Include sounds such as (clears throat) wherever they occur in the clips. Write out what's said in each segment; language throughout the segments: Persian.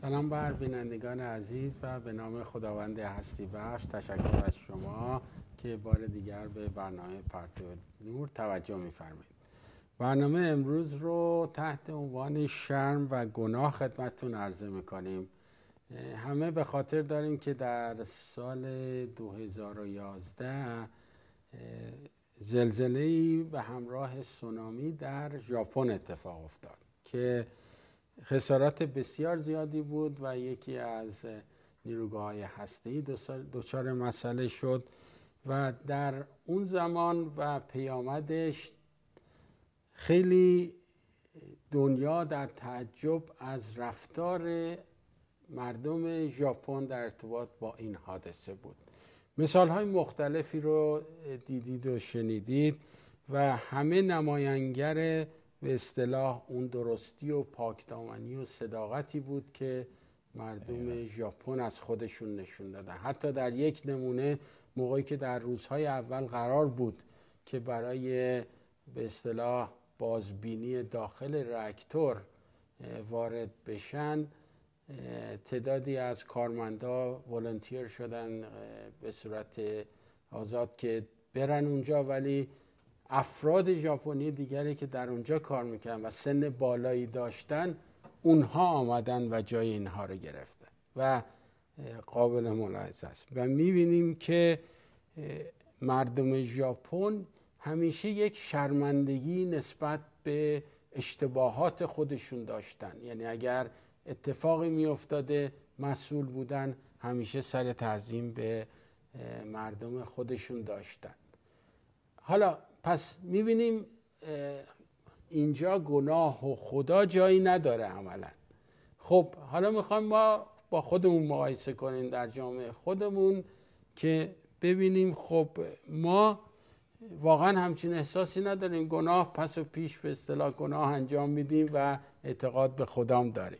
سلام بر بینندگان عزیز و به نام خداوند هستی بخش تشکر از شما که بار دیگر به برنامه پرتو نور توجه میفرمایید برنامه امروز رو تحت عنوان شرم و گناه خدمتتون عرضه میکنیم همه به خاطر داریم که در سال 2011 زلزله به همراه سونامی در ژاپن اتفاق افتاد که خسارات بسیار زیادی بود و یکی از نیروگاه های دو دچار مسئله شد و در اون زمان و پیامدش خیلی دنیا در تعجب از رفتار مردم ژاپن در ارتباط با این حادثه بود مثال های مختلفی رو دیدید و شنیدید و همه نماینگر به اصطلاح اون درستی و پاکدامنی و صداقتی بود که مردم ژاپن از خودشون نشون دادن حتی در یک نمونه موقعی که در روزهای اول قرار بود که برای به اصطلاح بازبینی داخل رکتور وارد بشن تعدادی از کارمندا ولنتیر شدن به صورت آزاد که برن اونجا ولی افراد ژاپنی دیگری که در اونجا کار میکنن و سن بالایی داشتن اونها آمدن و جای اینها رو گرفتن و قابل ملاحظه است و میبینیم که مردم ژاپن همیشه یک شرمندگی نسبت به اشتباهات خودشون داشتن یعنی اگر اتفاقی میافتاده مسئول بودن همیشه سر تعظیم به مردم خودشون داشتن حالا پس میبینیم اینجا گناه و خدا جایی نداره عملا خب حالا میخوایم ما با خودمون مقایسه کنیم در جامعه خودمون که ببینیم خب ما واقعا همچین احساسی نداریم گناه پس و پیش به اصطلاح گناه انجام میدیم و اعتقاد به خدام داریم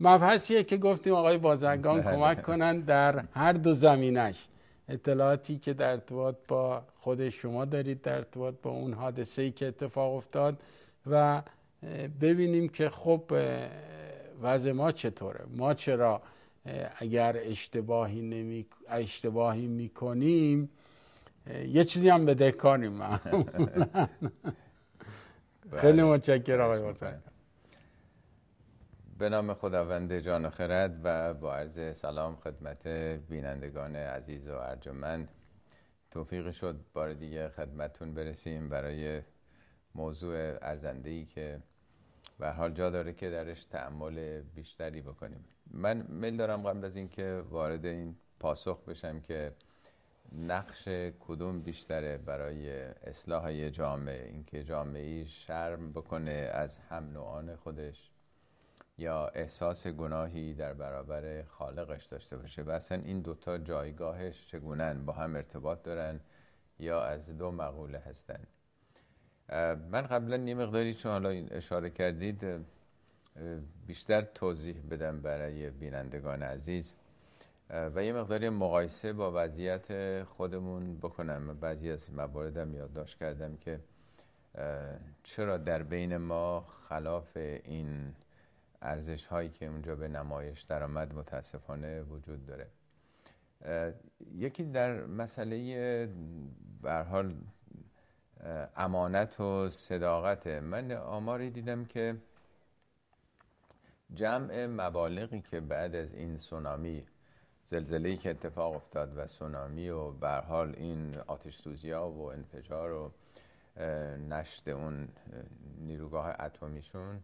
مبحثیه که گفتیم آقای بازرگان بله. کمک کنن در هر دو زمینش اطلاعاتی که در ارتباط با خود شما دارید در ارتباط با اون حادثه ای که اتفاق افتاد و ببینیم که خب وضع ما چطوره ما چرا اگر اشتباهی نمی اشتباهی میکنیم یه چیزی هم کنیم (laughs) خیلی بله. متشکرم آقای بله. به نام خداوند جان و خرد و با عرض سلام خدمت بینندگان عزیز و ارجمند توفیق شد بار دیگه خدمتون برسیم برای موضوع ارزنده ای که به حال جا داره که درش تعمل بیشتری بکنیم من میل دارم قبل از اینکه وارد این پاسخ بشم که نقش کدوم بیشتره برای اصلاح جامعه اینکه جامعه ای شرم بکنه از هم نوعان خودش یا احساس گناهی در برابر خالقش داشته باشه و اصلا این دوتا جایگاهش چگونن با هم ارتباط دارن یا از دو مقوله هستن من قبلا یه مقداری چون حالا اشاره کردید بیشتر توضیح بدم برای بینندگان عزیز و یه مقداری مقایسه با وضعیت خودمون بکنم بعضی از مواردم یادداشت کردم که چرا در بین ما خلاف این ارزش هایی که اونجا به نمایش درآمد متاسفانه وجود داره یکی در مسئله به حال امانت و صداقته من آماری دیدم که جمع مبالغی که بعد از این سونامی ای که اتفاق افتاد و سونامی و بر حال این آتش سوزی ها و انفجار و نشد اون نیروگاه اتمیشون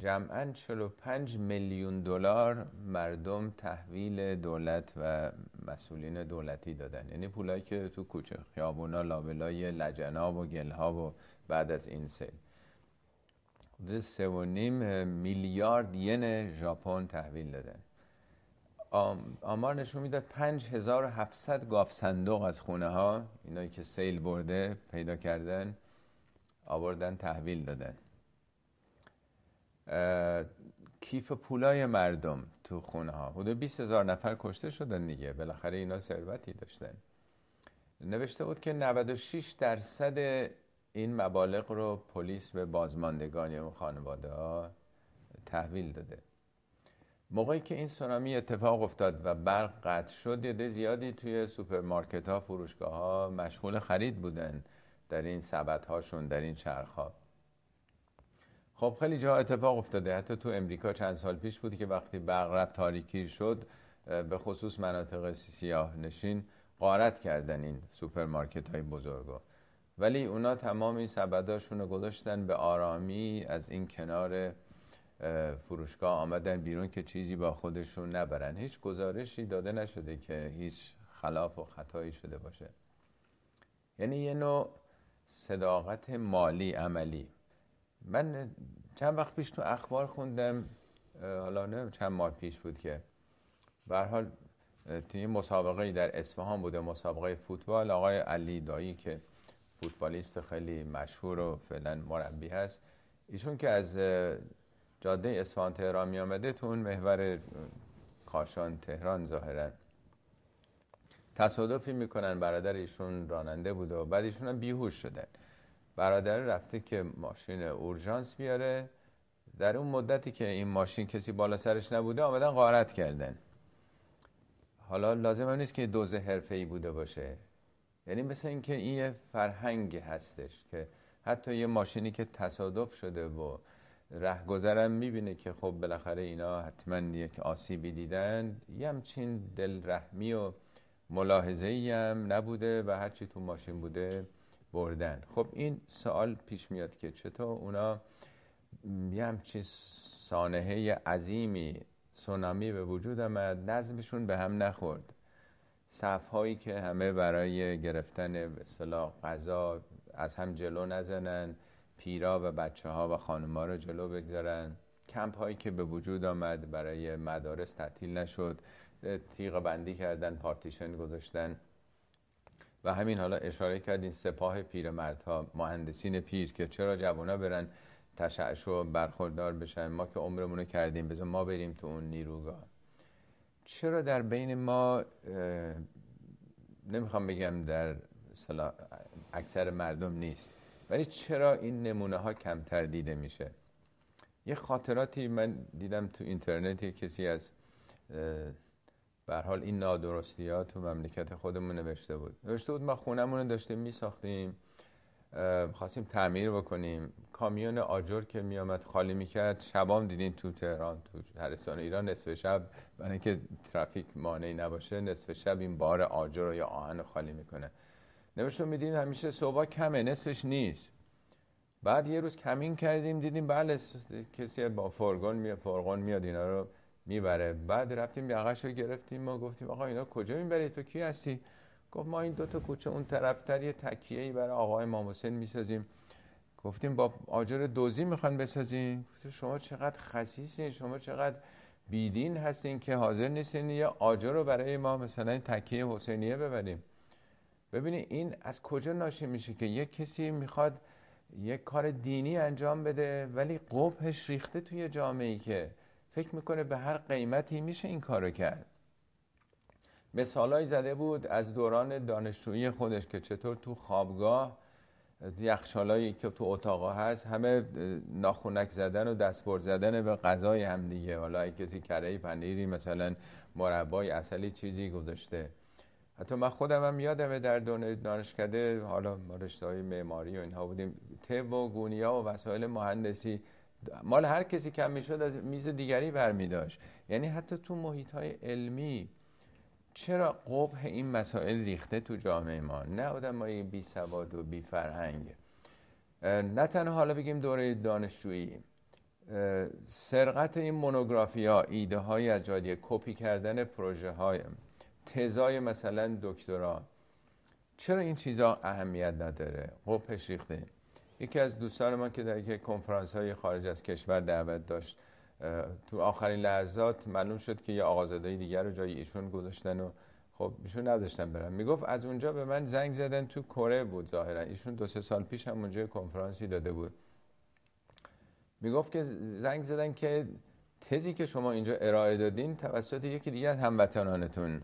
جمعا 45 میلیون دلار مردم تحویل دولت و مسئولین دولتی دادن یعنی پولایی که تو کوچه خیابونا لابلای لجناب و گلها و بعد از این سیل حدود سه و نیم میلیارد ین ژاپن تحویل دادن آمار نشون میداد 5700 گاف صندوق از خونه ها اینایی که سیل برده پیدا کردن آوردن تحویل دادن کیف پولای مردم تو خونه ها حدود 20 هزار نفر کشته شدن دیگه بالاخره اینا ثروتی داشتن نوشته بود که 96 درصد این مبالغ رو پلیس به بازماندگان یا خانواده ها تحویل داده موقعی که این سونامی اتفاق افتاد و برق قطع شد یه زیادی توی سوپرمارکت ها فروشگاه ها مشغول خرید بودن در این سبت هاشون در این چرخ ها خب خیلی جا اتفاق افتاده حتی تو امریکا چند سال پیش بود که وقتی برق رفت تاریکی شد به خصوص مناطق سیاه نشین غارت کردن این سوپرمارکت های بزرگا ولی اونا تمام این سبداشون رو گذاشتن به آرامی از این کنار فروشگاه آمدن بیرون که چیزی با خودشون نبرن هیچ گزارشی داده نشده که هیچ خلاف و خطایی شده باشه یعنی یه نوع صداقت مالی عملی من چند وقت پیش تو اخبار خوندم حالا نه چند ماه پیش بود که به حال توی مسابقه در اصفهان بوده مسابقه فوتبال آقای علی دایی که فوتبالیست خیلی مشهور و فعلا مربی هست ایشون که از جاده اصفهان تهران می آمده تو اون محور کاشان تهران ظاهرا تصادفی میکنن برادر ایشون راننده بوده و بعد ایشون هم بیهوش شدن برادر رفته که ماشین اورژانس بیاره در اون مدتی که این ماشین کسی بالا سرش نبوده آمدن غارت کردن حالا لازم هم نیست که دوز حرفه ای بوده باشه یعنی مثل اینکه این یه فرهنگی هستش که حتی یه ماشینی که تصادف شده و رهگذرم میبینه که خب بالاخره اینا حتما یک آسیبی دیدن یه همچین دلرحمی و ملاحظه ای هم نبوده و هرچی تو ماشین بوده بردن خب این سوال پیش میاد که چطور اونا یه همچین سانهه عظیمی سونامی به وجود آمد نظمشون به هم نخورد صفهایی که همه برای گرفتن به غذا از هم جلو نزنن پیرا و بچه ها و ها رو جلو بگذارن کمپ هایی که به وجود آمد برای مدارس تعطیل نشد تیغ بندی کردن پارتیشن گذاشتن و همین حالا اشاره کردین سپاه پیرمردها مهندسین پیر که چرا جوانا برن و برخوردار بشن ما که عمرمونو کردیم بذار ما بریم تو اون نیروگاه چرا در بین ما نمیخوام بگم در اکثر مردم نیست ولی چرا این نمونه ها کمتر دیده میشه یه خاطراتی من دیدم تو اینترنتی کسی از به حال این نادرستی ها تو مملکت خودمون نوشته بود نوشته بود ما خونمون رو داشتیم ساختیم خواستیم تعمیر بکنیم کامیون آجر که میامد خالی کرد شبام دیدین تو تهران تو هرستان ایران نصف شب برای اینکه ترافیک مانعی نباشه نصف شب این بار آجر رو یا آهن رو خالی میکنه نوشته میدیم همیشه صبح کمه نصفش نیست بعد یه روز کمین کردیم دیدیم بله کسی با فرگون میاد فرگون میاد اینا رو میبره بعد رفتیم یقش رو گرفتیم ما گفتیم آقا اینا کجا میبری تو کی هستی گفت ما این دوتا کوچه اون طرف یه تکیه ای برای آقای امام حسین میسازیم گفتیم با آجر دوزی میخوان گفت شما چقدر خسیسین شما چقدر بیدین هستین که حاضر نیستین یه آجر رو برای ما مثلا تکیه حسینیه ببریم ببینید این از کجا ناشی میشه که یک کسی میخواد یک کار دینی انجام بده ولی قبحش ریخته توی جامعه که فکر میکنه به هر قیمتی میشه این کارو کرد مثالای زده بود از دوران دانشجویی خودش که چطور تو خوابگاه یخچالایی که تو اتاقا هست همه ناخونک زدن و دستبر زدن به غذای هم دیگه حالا کسی کرهی پنیری مثلا مربای اصلی چیزی گذاشته حتی من خودم هم یادمه در دانشکده حالا ما رشته های معماری و اینها بودیم تب و گونیا و وسایل مهندسی مال هر کسی کم میشد از میز دیگری برمیداشت یعنی حتی تو محیط های علمی چرا قبح این مسائل ریخته تو جامعه ما نه های بی سواد و بی فرهنگ نه تنها حالا بگیم دوره دانشجویی سرقت این مونوگرافی ها ایده های از جادیه کپی کردن پروژه های تزای مثلا دکترا چرا این چیزا اهمیت نداره قبحش ریخته یکی از دوستان ما که در یک کنفرانس های خارج از کشور دعوت داشت تو آخرین لحظات معلوم شد که یه آقازاده دیگر رو جای ایشون گذاشتن و خب ایشون نذاشتن برن میگفت از اونجا به من زنگ زدن تو کره بود ظاهرا ایشون دو سه سال پیش هم اونجا کنفرانسی داده بود میگفت که زنگ زدن که تزی که شما اینجا ارائه دادین توسط یکی دیگه از هموطنانتون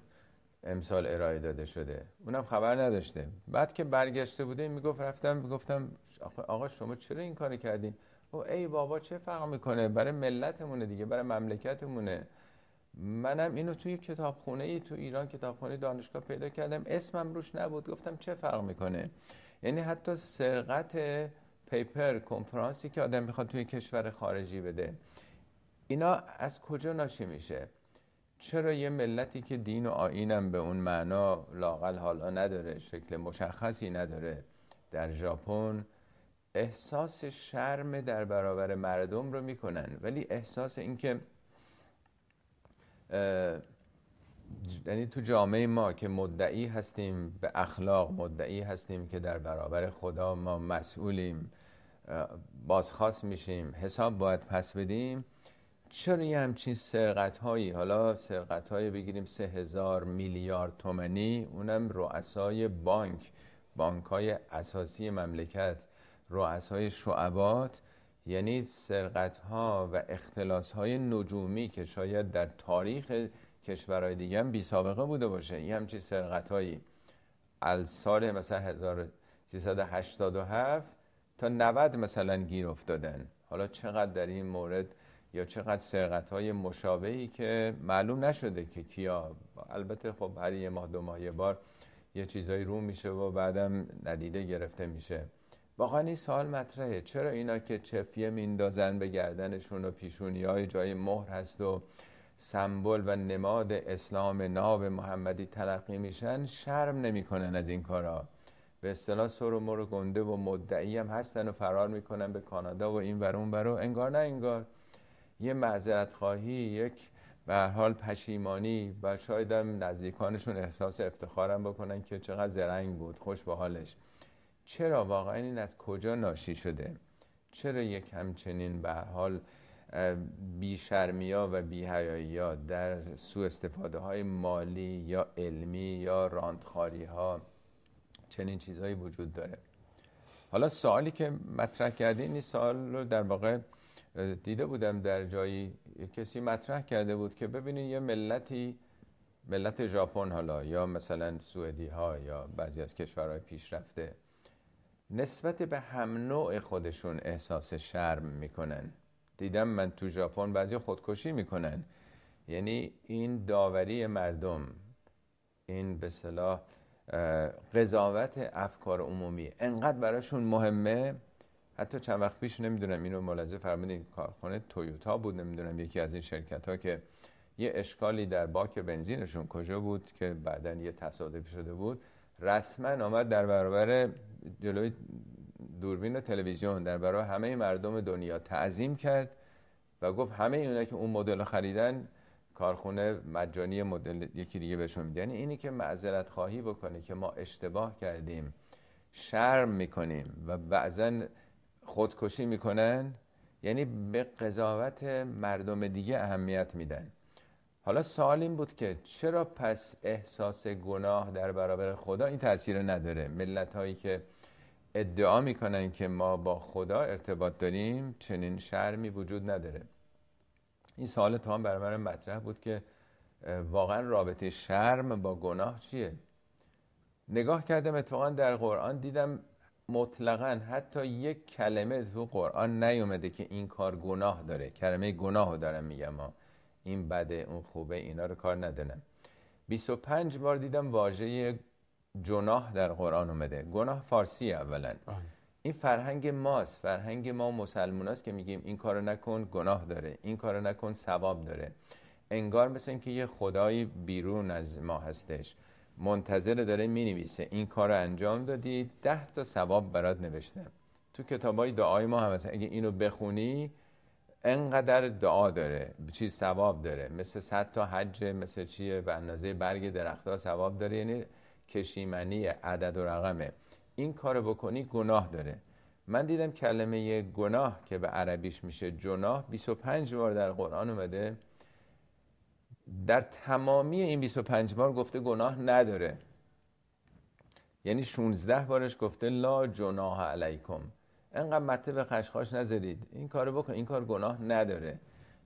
امسال ارائه داده شده اونم خبر نداشته بعد که برگشته بوده میگفت رفتم میگفتم آخه آقا شما چرا این کار کردین او ای بابا چه فرق میکنه برای ملتمونه دیگه برای مملکتمونه منم اینو توی کتابخونه ای تو ایران کتابخونه دانشگاه پیدا کردم اسمم روش نبود گفتم چه فرق میکنه یعنی حتی سرقت پیپر کنفرانسی که آدم میخواد توی کشور خارجی بده اینا از کجا ناشی میشه چرا یه ملتی که دین و آینم به اون معنا لاقل حالا نداره شکل مشخصی نداره در ژاپن احساس شرم در برابر مردم رو میکنن ولی احساس اینکه یعنی تو جامعه ما که مدعی هستیم به اخلاق مدعی هستیم که در برابر خدا ما مسئولیم بازخواست میشیم حساب باید پس بدیم چرا یه همچین سرقت هایی حالا سرقت های بگیریم سه هزار میلیارد تومنی اونم رؤسای بانک بانک های اساسی مملکت رؤسای شعبات یعنی سرقت ها و اختلاس های نجومی که شاید در تاریخ کشورهای دیگه هم بی سابقه بوده باشه این همچین سرقت هایی از سال مثلا 1387 تا 90 مثلا گیر افتادن حالا چقدر در این مورد یا چقدر سرقت های مشابهی که معلوم نشده که کیا البته خب هر یه ماه دو ماه یه بار یه چیزایی رو میشه و بعدم ندیده گرفته میشه این سال مطرحه چرا اینا که چفیه میندازن به گردنشون و پیشونی های جای مهر هست و سمبل و نماد اسلام ناب محمدی تلقی میشن شرم نمیکنن از این کارا به اصطلاح سر و مر و گنده و مدعی هم هستن و فرار میکنن به کانادا و این ور اون انگار نه انگار یه معذرت خواهی یک به حال پشیمانی و شاید هم نزدیکانشون احساس افتخارم بکنن که چقدر زرنگ بود خوش به حالش چرا واقعا این از کجا ناشی شده چرا یک همچنین به حال شرمیا و بی ها در سوء استفاده های مالی یا علمی یا راندخاری ها چنین چیزهایی وجود داره حالا سوالی که مطرح کردی این سوال رو در واقع دیده بودم در جایی کسی مطرح کرده بود که ببینید یه ملتی ملت ژاپن حالا یا مثلا سوئدی ها یا بعضی از کشورهای پیشرفته نسبت به هم نوع خودشون احساس شرم میکنن دیدم من تو ژاپن بعضی خودکشی میکنن یعنی این داوری مردم این به صلاح قضاوت افکار عمومی انقدر براشون مهمه حتی چند وقت پیش نمیدونم اینو ملاحظه فرمودین کارخانه تویوتا بود نمیدونم یکی از این شرکت ها که یه اشکالی در باک بنزینشون کجا بود که بعدا یه تصادف شده بود رسما آمد در برابر جلوی دوربین تلویزیون در برای همه مردم دنیا تعظیم کرد و گفت همه اینا که اون مدل خریدن کارخونه مجانی مدل یکی دیگه بهشون میده یعنی اینی که معذرت خواهی بکنه که ما اشتباه کردیم شرم میکنیم و بعضا خودکشی میکنن یعنی به قضاوت مردم دیگه اهمیت میدن حالا سوال این بود که چرا پس احساس گناه در برابر خدا این تاثیر نداره ملت هایی که ادعا میکنن که ما با خدا ارتباط داریم چنین شرمی وجود نداره این سوال تمام برای من مطرح بود که واقعا رابطه شرم با گناه چیه نگاه کردم اتفاقا در قرآن دیدم مطلقا حتی یک کلمه تو قرآن نیومده که این کار گناه داره کلمه گناه دارم میگم این بده اون خوبه اینا رو کار ندارم. 25 بار دیدم واژه جناح در قرآن اومده گناه فارسی اولا این فرهنگ ماست فرهنگ ما مسلمان است که میگیم این کارو نکن گناه داره این کارو نکن ثواب داره انگار مثل اینکه یه خدایی بیرون از ما هستش منتظر داره می نویسه این کار رو انجام دادی ده تا ثواب برات نوشتم تو های دعای ما هم اگه اینو بخونی انقدر دعا داره چیز ثواب داره مثل صد تا حج مثل چیه به اندازه برگ درختها ثواب داره یعنی کشیمنی عدد و رقمه این کار بکنی گناه داره من دیدم کلمه گناه که به عربیش میشه جناه 25 بار در قرآن اومده در تمامی این 25 بار گفته گناه نداره یعنی 16 بارش گفته لا جناح علیکم انقدر مته به خشخاش نذارید این کارو بکن این کار گناه نداره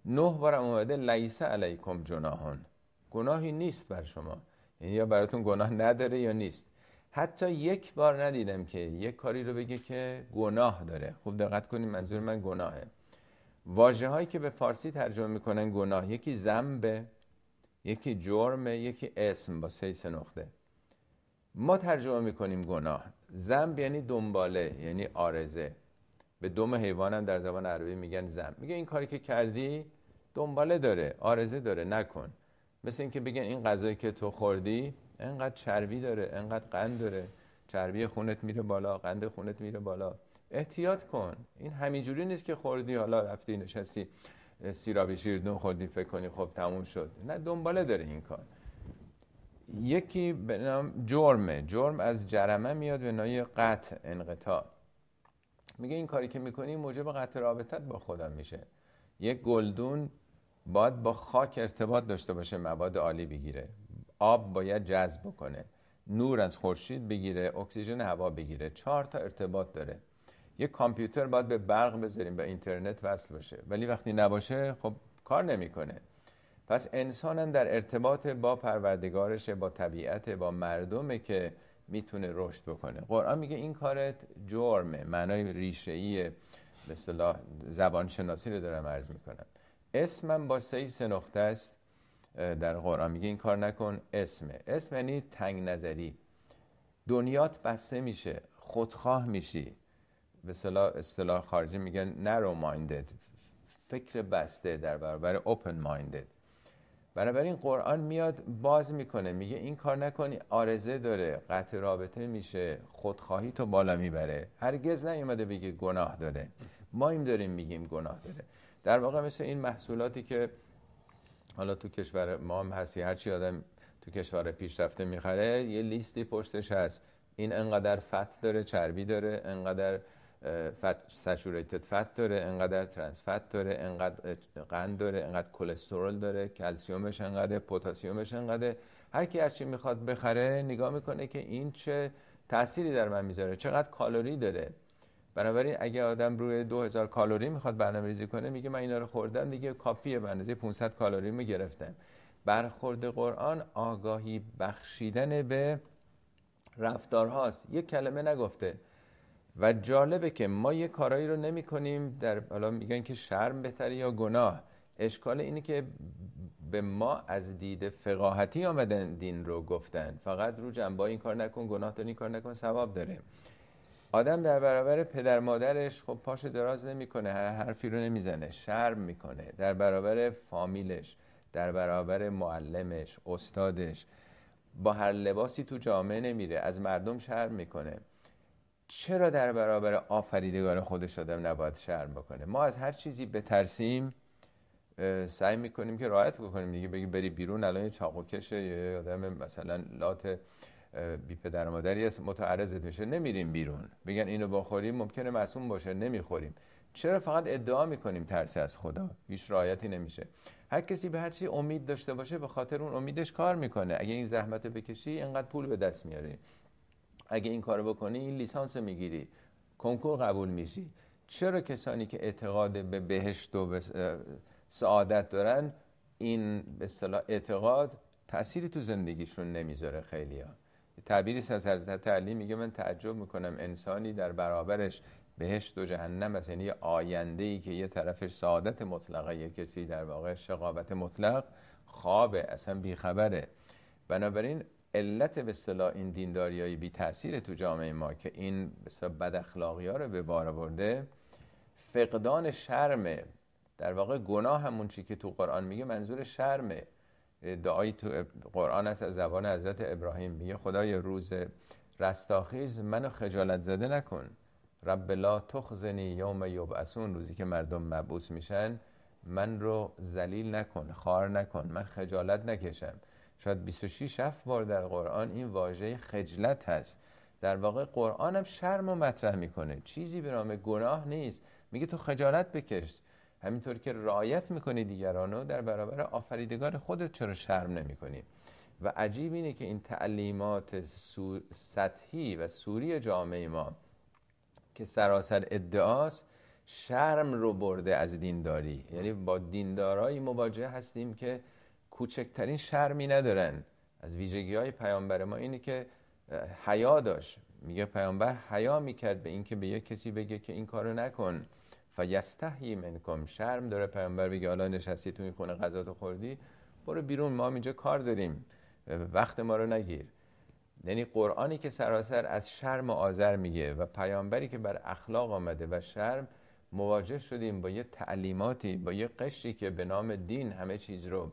نه بارم اومده لیس علیکم جناهون گناهی نیست بر شما یعنی یا براتون گناه نداره یا نیست حتی یک بار ندیدم که یک کاری رو بگه که گناه داره خوب دقت کنید منظور من گناهه واجه هایی که به فارسی ترجمه میکنن گناه یکی زنبه یکی جرمه یکی اسم با سیس نقطه ما ترجمه میکنیم گناه زنب یعنی دنباله یعنی آرزه به دم حیوان هم در زبان عربی میگن زنب میگه این کاری که کردی دنباله داره آرزه داره نکن مثل اینکه بگن این غذایی که تو خوردی انقدر چربی داره انقدر قند داره چربی خونت میره بالا قند خونت میره بالا احتیاط کن این همینجوری نیست که خوردی حالا رفتی نشستی شیر شیردون خوردی فکر کنی خب تموم شد نه دنباله داره این کار یکی به نام جرمه جرم از جرمه میاد به نای قطع انقطاع میگه این کاری که میکنی موجب قطع رابطت با خودم میشه یک گلدون باید با خاک ارتباط داشته باشه مواد عالی بگیره آب باید جذب کنه نور از خورشید بگیره اکسیژن هوا بگیره چهار تا ارتباط داره یک کامپیوتر باید به برق بذاریم به اینترنت وصل باشه ولی وقتی نباشه خب کار نمیکنه پس انسان در ارتباط با پروردگارش با طبیعت با مردمه که میتونه رشد بکنه قرآن میگه این کارت جرمه معنای ریشه ای به اصطلاح زبان شناسی رو دارم عرض میکنم اسمم با سه سه نقطه است در قرآن میگه این کار نکن اسمه اسم یعنی تنگ نظری دنیات بسته میشه خودخواه میشی به اصطلاح خارجی میگن نرو مایندد. فکر بسته در برابر اوپن مایندد بنابراین قرآن میاد باز میکنه میگه این کار نکنی آرزه داره قطع رابطه میشه خودخواهی تو بالا میبره هرگز نیومده بگه گناه داره ما این داریم میگیم گناه داره در واقع مثل این محصولاتی که حالا تو کشور ما هم هستی هرچی آدم تو کشور پیشرفته میخره یه لیستی پشتش هست این انقدر فت داره چربی داره انقدر فت سچوریتد فت داره انقدر ترانس فت داره انقدر قند داره انقدر کلسترول داره کلسیومش انقدر پتاسیمش انقدر هر کی هرچی میخواد بخره نگاه میکنه که این چه تأثیری در من میذاره چقدر کالری داره بنابراین اگه آدم روی 2000 کالری میخواد برنامه ریزی کنه میگه من اینا رو خوردم دیگه کافیه به اندازه 500 کالری میگرفتم برخورد قرآن آگاهی بخشیدن به رفتارهاست یک کلمه نگفته و جالبه که ما یه کارایی رو نمی کنیم در حالا میگن که شرم بهتره یا گناه اشکال اینه که به ما از دید فقاهتی آمدن دین رو گفتن فقط رو جنبا این کار نکن گناه این کار نکن ثواب داره آدم در برابر پدر مادرش خب پاش دراز نمیکنه هر حرفی رو نمیزنه شرم میکنه در برابر فامیلش در برابر معلمش استادش با هر لباسی تو جامعه نمیره از مردم شرم میکنه چرا در برابر آفریدگار خودش آدم نباید شرم بکنه ما از هر چیزی بترسیم سعی میکنیم که راحت بکنیم دیگه بگی بری بیرون الان یه کشه یه آدم مثلا لات بی پدر مادری است. متعرضت میشه نمیریم بیرون بگن اینو بخوریم ممکنه مسئول باشه نمیخوریم چرا فقط ادعا میکنیم ترس از خدا هیچ رایتی نمیشه هر کسی به هر چی امید داشته باشه به خاطر اون امیدش کار میکنه اگه این زحمت بکشی اینقدر پول به دست میاری اگه این کارو بکنی این لیسانس میگیری کنکور قبول میشی چرا کسانی که اعتقاد به بهشت و سعادت دارن این به اصطلاح اعتقاد تأثیری تو زندگیشون نمیذاره خیلی ها تعبیری از حضرت علی میگه من تعجب میکنم انسانی در برابرش بهشت و جهنم از یعنی آینده ای که یه طرفش سعادت مطلقه یه کسی در واقع شقاوت مطلق خوابه اصلا بیخبره بنابراین علت به اصطلاح این دینداریایی بی تاثیر تو جامعه ما که این به بد اخلاقی ها رو به بار برده فقدان شرم در واقع گناه همون چی که تو قرآن میگه منظور شرمه دعای تو قرآن است از زبان حضرت ابراهیم میگه خدای روز رستاخیز منو خجالت زده نکن رب لا تخزنی یوم یبعثون روزی که مردم مبعوث میشن من رو ذلیل نکن خار نکن من خجالت نکشم شاید 26 7 بار در قرآن این واژه خجلت هست در واقع قرآن هم شرم و مطرح میکنه چیزی به نام گناه نیست میگه تو خجالت بکش همینطور که رعایت میکنی دیگرانو در برابر آفریدگار خودت چرا شرم نمیکنی و عجیب اینه که این تعلیمات سطحی و سوری جامعه ما که سراسر ادعاست شرم رو برده از دینداری یعنی با دیندارایی مواجه هستیم که کوچکترین شرمی ندارن از ویژگی های پیامبر ما اینه که حیا داشت میگه پیامبر حیا میکرد به اینکه به یک کسی بگه که این کارو نکن فیستحی منکم شرم داره پیامبر بگه حالا نشستی تو این خونه غذا تو خوردی برو بیرون ما اینجا کار داریم وقت ما رو نگیر یعنی قرآنی که سراسر از شرم و آذر میگه و پیامبری که بر اخلاق آمده و شرم مواجه شدیم با یه تعلیماتی با یه قشری که به نام دین همه چیز رو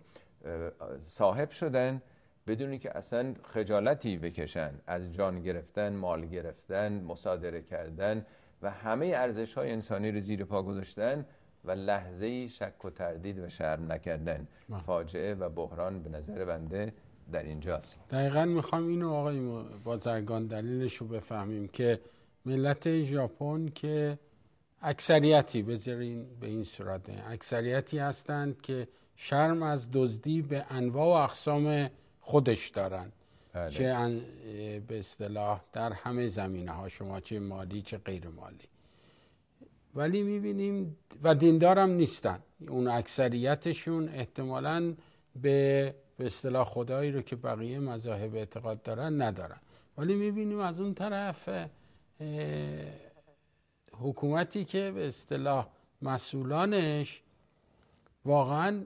صاحب شدن بدون که اصلا خجالتی بکشن از جان گرفتن مال گرفتن مصادره کردن و همه ارزش های انسانی رو زیر پا گذاشتن و لحظه شک و تردید و شرم نکردن فاجعه و بحران به نظر بنده در اینجاست دقیقا میخوام اینو آقای بازرگان دلیلش رو بفهمیم که ملت ژاپن که اکثریتی بذارین به این صورت اکثریتی هستند که شرم از دزدی به انواع و اقسام خودش دارن بله. چه به اصطلاح در همه زمینه ها شما چه مالی چه غیر مالی ولی میبینیم و دیندارم نیستن اون اکثریتشون احتمالا به به اصطلاح خدایی رو که بقیه مذاهب اعتقاد دارن ندارن ولی میبینیم از اون طرف حکومتی که به اصطلاح مسئولانش واقعا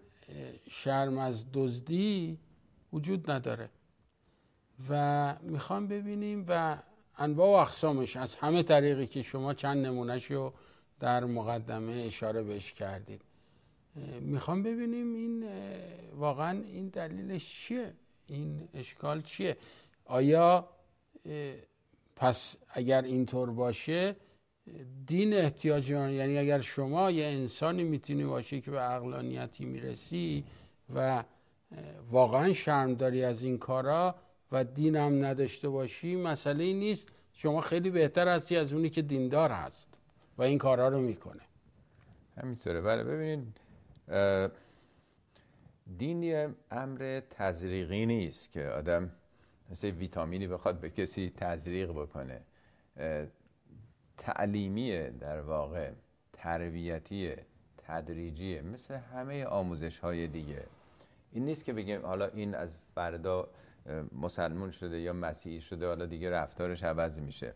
شرم از دزدی وجود نداره و میخوام ببینیم و انواع و اقسامش از همه طریقی که شما چند نمونهش رو در مقدمه اشاره بهش کردید میخوام ببینیم این واقعا این دلیلش چیه این اشکال چیه آیا پس اگر اینطور باشه دین احتیاج یعنی اگر شما یه انسانی میتونی باشی که به عقلانیتی میرسی و واقعا شرم داری از این کارا و دین هم نداشته باشی مسئله نیست شما خیلی بهتر هستی از اونی که دیندار هست و این کارا رو میکنه همینطوره بله ببینید دین یه امر تزریقی نیست که آدم مثل ویتامینی بخواد به کسی تزریق بکنه تعلیمی در واقع تربیتی تدریجی مثل همه آموزش های دیگه این نیست که بگیم حالا این از فردا مسلمون شده یا مسیحی شده حالا دیگه رفتارش عوض میشه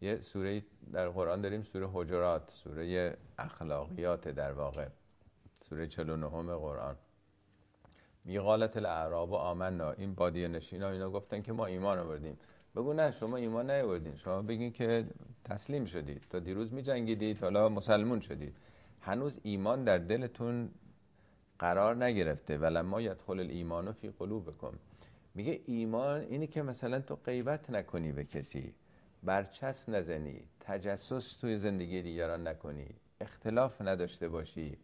یه سوره در قرآن داریم سوره حجرات سوره اخلاقیات در واقع سوره 49 قرآن میقالت الاعراب و آمنا این نشین ها اینا گفتن که ما ایمان آوردیم بگو نه شما ایمان نیاوردین شما بگین که تسلیم شدید تا دیروز می جنگیدید حالا مسلمون شدید هنوز ایمان در دلتون قرار نگرفته ولما یدخل الایمان فی بکن میگه ایمان اینی که مثلا تو غیبت نکنی به کسی برچسب نزنی تجسس توی زندگی دیگران نکنی اختلاف نداشته باشی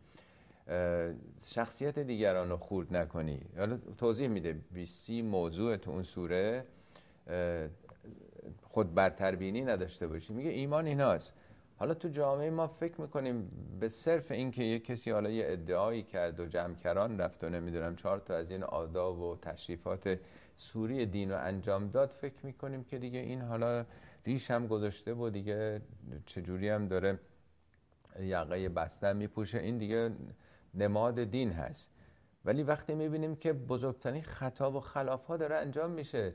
شخصیت دیگران رو خورد نکنی حالا توضیح میده 20 موضوع تو اون سوره خود برتربینی نداشته باشید میگه ایمان ایناست حالا تو جامعه ما فکر میکنیم به صرف اینکه یه کسی حالا یه ادعایی کرد و جمکران رفت و نمیدونم چهار تا از این آداب و تشریفات سوری دین رو انجام داد فکر میکنیم که دیگه این حالا ریش هم گذاشته و دیگه چجوری هم داره یقه بستن میپوشه این دیگه نماد دین هست ولی وقتی میبینیم که بزرگترین خطا و خلاف ها داره انجام میشه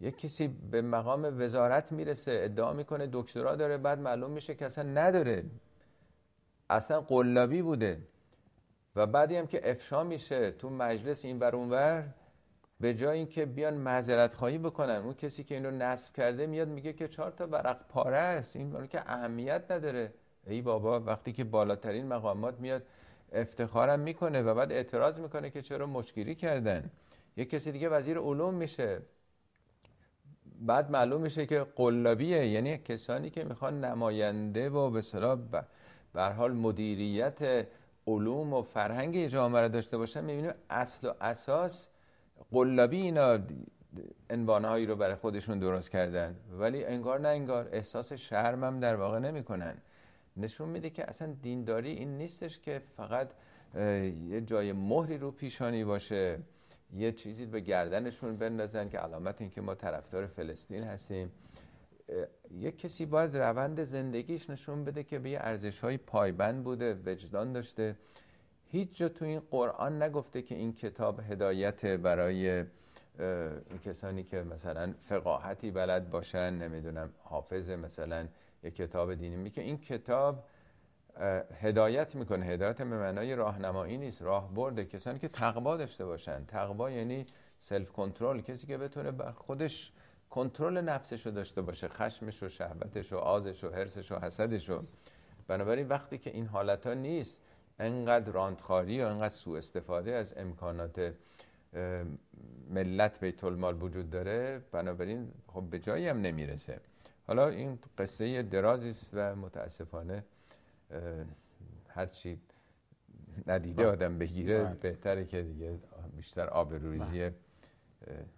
یک کسی به مقام وزارت میرسه ادعا میکنه دکترا داره بعد معلوم میشه که اصلا نداره اصلا قلابی بوده و بعدی هم که افشا میشه تو مجلس این بر اونور به جای اینکه بیان معذرت خواهی بکنن اون کسی که اینو نصب کرده میاد میگه که چهار تا برق پاره است این برای که اهمیت نداره ای بابا وقتی که بالاترین مقامات میاد افتخارم میکنه و بعد اعتراض میکنه که چرا مشکلی کردن یک کسی دیگه وزیر علوم میشه بعد معلوم میشه که قلابیه یعنی کسانی که میخوان نماینده و به صلاح بر حال مدیریت علوم و فرهنگ جامعه را داشته باشن میبینیم اصل و اساس قلابی اینا انوانهایی رو برای خودشون درست کردن ولی انگار نه انگار احساس هم در واقع نمیکنن نشون میده که اصلا دینداری این نیستش که فقط یه جای مهری رو پیشانی باشه یه چیزی به گردنشون بندازن که علامت اینکه ما طرفدار فلسطین هستیم یه کسی باید روند زندگیش نشون بده که به یه ارزش های پایبند بوده وجدان داشته هیچ جا تو این قرآن نگفته که این کتاب هدایت برای این کسانی که مثلا فقاهتی بلد باشن نمیدونم حافظ مثلا یه کتاب دینی میگه این کتاب هدایت میکنه هدایت به معنای راهنمایی نیست برده کسانی که تقوا داشته باشن تقوا یعنی سلف کنترل کسی که بتونه بر خودش کنترل نفسش رو داشته باشه خشمش و شهوتش و آزش و حرسش و حسدش رو. بنابراین وقتی که این حالت ها نیست انقدر راندخاری و انقدر سوء استفاده از امکانات ملت بیت المال وجود داره بنابراین خب به جایی هم نمیرسه حالا این قصه درازی است و متاسفانه هرچی ندیده بله. آدم بگیره بله. بهتره که دیگه بیشتر آبروریزی بله.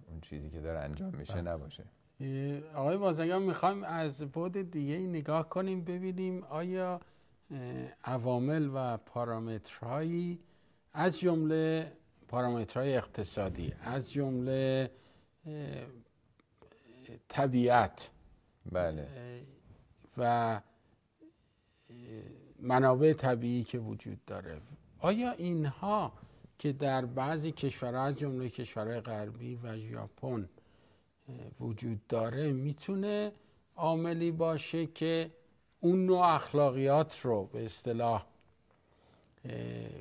اون چیزی که داره انجام میشه نباشه آقای بازرگان میخوایم از بود دیگه نگاه کنیم ببینیم آیا عوامل و پارامترهایی از جمله پارامترهای اقتصادی از جمله طبیعت بله و منابع طبیعی که وجود داره آیا اینها که در بعضی کشورها از جمله کشورهای غربی و ژاپن وجود داره میتونه عاملی باشه که اون نوع اخلاقیات رو به اصطلاح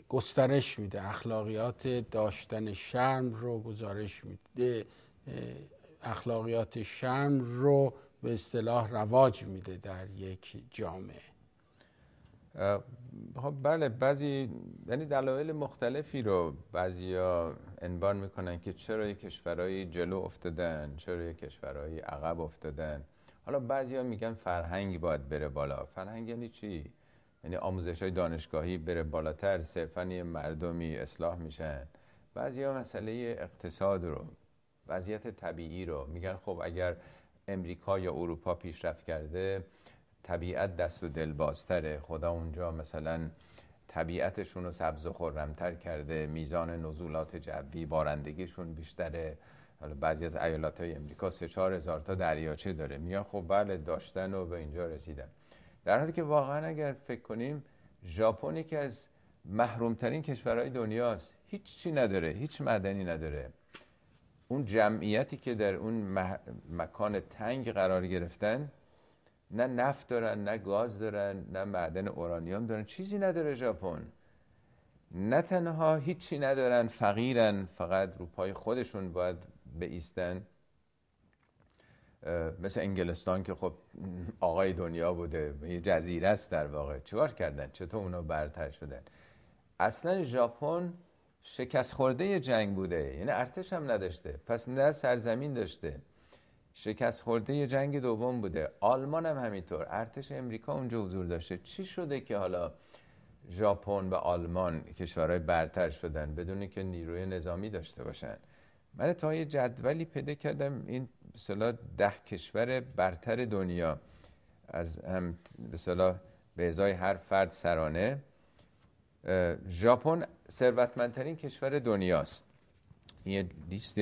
گسترش میده اخلاقیات داشتن شرم رو گزارش میده اخلاقیات شرم رو به اصطلاح رواج میده در یک جامعه خب بله بعضی یعنی دلایل مختلفی رو بعضیا انبار میکنن که چرا کشورهایی جلو افتادن چرا کشورهایی عقب افتادن حالا بعضیا میگن فرهنگ باید بره بالا فرهنگ یعنی چی یعنی آموزش های دانشگاهی بره بالاتر صرفا یه مردمی اصلاح میشن بعضیا مسئله اقتصاد رو وضعیت طبیعی رو میگن خب اگر امریکا یا اروپا پیشرفت کرده طبیعت دست و دل بازتره خدا اونجا مثلا طبیعتشون رو سبز و خورمتر کرده میزان نزولات جوی بارندگیشون بیشتره حالا بعضی از ایالات های امریکا سه هزار تا دریاچه داره میان خب بله داشتن و به اینجا رسیدن در حالی که واقعا اگر فکر کنیم ژاپنی که از محرومترین کشورهای دنیاست هیچ چی نداره هیچ مدنی نداره اون جمعیتی که در اون مکان تنگ قرار گرفتن نه نفت دارن نه گاز دارن نه معدن اورانیوم دارن چیزی نداره ژاپن نه تنها هیچی ندارن فقیرن فقط رو پای خودشون باید بیستن مثل انگلستان که خب آقای دنیا بوده یه جزیره است در واقع چیکار کردن چطور اونا برتر شدن اصلا ژاپن شکست خورده جنگ بوده یعنی ارتش هم نداشته پس نه سرزمین داشته شکست خورده جنگ دوم بوده آلمان هم همینطور ارتش امریکا اونجا حضور داشته چی شده که حالا ژاپن و آلمان کشورهای برتر شدن بدون که نیروی نظامی داشته باشن من تا یه جدولی پیدا کردم این مثلا ده کشور برتر دنیا از هم مثلا به ازای هر فرد سرانه ژاپن ثروتمندترین کشور دنیاست یه لیست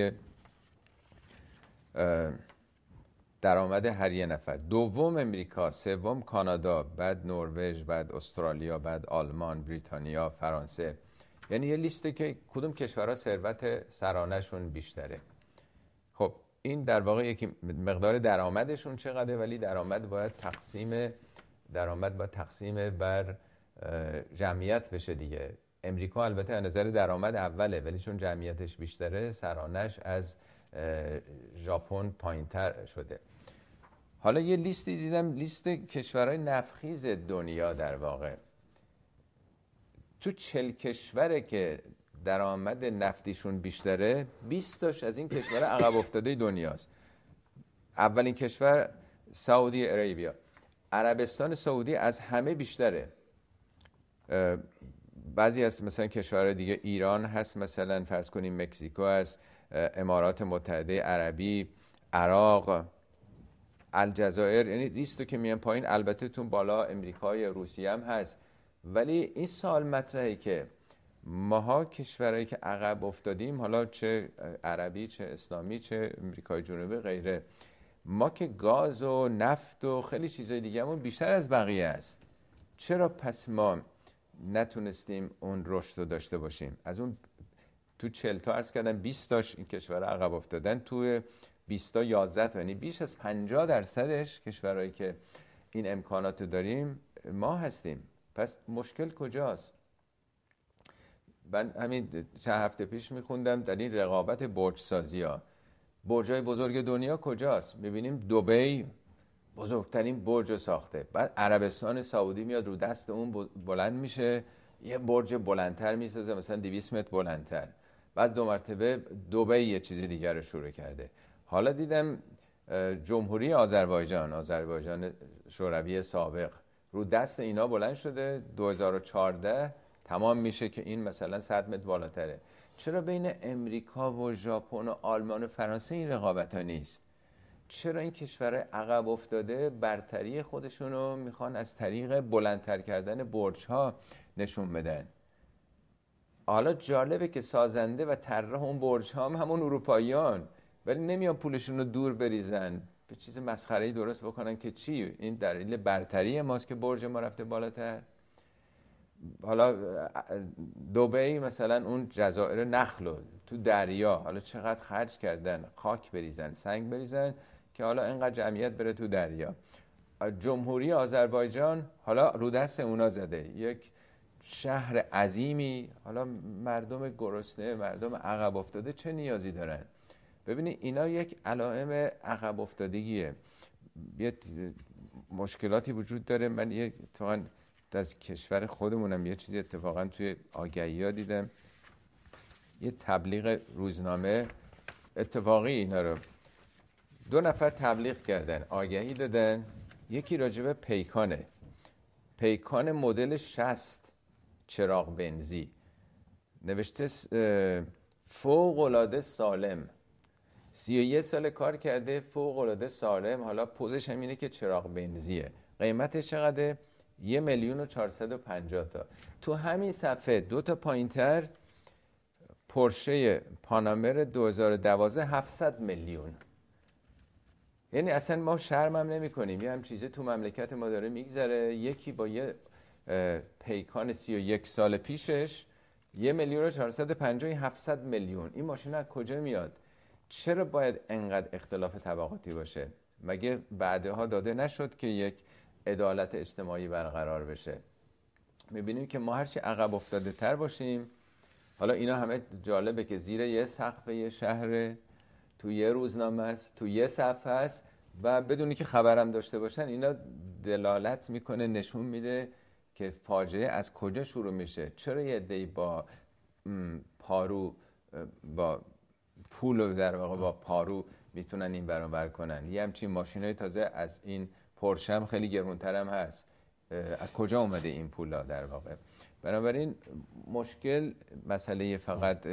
درآمد هر یه نفر دوم امریکا سوم کانادا بعد نروژ بعد استرالیا بعد آلمان بریتانیا فرانسه یعنی یه لیسته که کدوم کشورها ثروت سرانهشون بیشتره خب این در واقع یکی مقدار درآمدشون چقدره ولی درآمد باید تقسیم درآمد باید تقسیم بر جمعیت بشه دیگه امریکا البته از نظر درآمد اوله ولی چون جمعیتش بیشتره سرانش از ژاپن پایینتر شده حالا یه لیستی دیدم لیست کشورهای نفخیز دنیا در واقع تو چل کشوره که درآمد نفتیشون بیشتره 20 تاش از این کشور عقب افتاده دنیاست اولین کشور سعودی عربیا عربستان سعودی از همه بیشتره بعضی از مثلا کشورهای دیگه ایران هست مثلا فرض کنیم مکزیکو هست امارات متحده عربی عراق الجزایر یعنی ریستو که میان پایین البته تون بالا امریکای روسیه هم هست ولی این سال مطرحه که ماها کشورهایی که عقب افتادیم حالا چه عربی چه اسلامی چه امریکای جنوبی غیره ما که گاز و نفت و خیلی چیزهای دیگهمون بیشتر از بقیه است چرا پس ما نتونستیم اون رشد رو داشته باشیم از اون تو چلتا تا عرض 20 تاش این کشور عقب افتادن توی 20 تا 11 تا یعنی بیش از 50 درصدش کشورهایی که این امکانات داریم ما هستیم پس مشکل کجاست من همین چه هفته پیش میخوندم در این رقابت برج سازی ها برج های بزرگ دنیا کجاست میبینیم دوبی بزرگترین برج رو ساخته بعد عربستان سعودی میاد رو دست اون بلند میشه یه برج بلندتر میسازه مثلا 200 متر بلندتر بعد دو مرتبه دبی یه چیز دیگر رو شروع کرده حالا دیدم جمهوری آذربایجان آذربایجان شوروی سابق رو دست اینا بلند شده 2014 تمام میشه که این مثلا 100 متر بالاتره چرا بین امریکا و ژاپن و آلمان و فرانسه این رقابت ها نیست چرا این کشور عقب افتاده برتری خودشون رو میخوان از طریق بلندتر کردن برج ها نشون بدن حالا جالبه که سازنده و طراح اون برج ها همون اروپاییان ولی نمیان پولشون رو دور بریزن به چیز مسخره درست بکنن که چی این دلیل برتری ماست که برج ما رفته بالاتر حالا دبی مثلا اون جزایر نخل تو دریا حالا چقدر خرج کردن خاک بریزن سنگ بریزن که حالا اینقدر جمعیت بره تو دریا جمهوری آذربایجان حالا رو دست اونا زده یک شهر عظیمی حالا مردم گرسنه مردم عقب افتاده چه نیازی دارن ببینید اینا یک علائم عقب افتادگیه یه مشکلاتی وجود داره من یک اتفاقا از کشور خودمونم یه چیزی اتفاقا توی آگهی ها دیدم یه تبلیغ روزنامه اتفاقی اینا رو دو نفر تبلیغ کردن آگهی دادن یکی راجبه پیکانه پیکان مدل شست چراغ بنزی نوشته فوق العاده سالم سی سال کار کرده فوق العاده سالم حالا پوزش هم اینه که چراغ بنزیه قیمتش چقدره یه میلیون و و تا تو همین صفحه دو تا پایینتر پرشه پانامر 2012 700 میلیون یعنی اصلا ما هم نمی کنیم یه هم تو مملکت ما داره میگذره یکی با یه پیکان سی و یک سال پیشش یه میلیون و 450 هفتصد میلیون این ماشین از کجا میاد چرا باید انقدر اختلاف طبقاتی باشه مگه بعدها داده نشد که یک عدالت اجتماعی برقرار بشه میبینیم که ما هرچی عقب افتاده تر باشیم حالا اینا همه جالبه که زیر یه سقف یه شهر تو یه روزنامه است تو یه صفحه است و بدونی که خبرم داشته باشن اینا دلالت میکنه نشون میده که فاجعه از کجا شروع میشه چرا یه دی با پارو با پول رو در واقع با پارو میتونن این برانور کنن یه همچین ماشین های تازه از این پرشم خیلی گرونتر هم هست از کجا اومده این پولا در واقع بنابراین مشکل مسئله فقط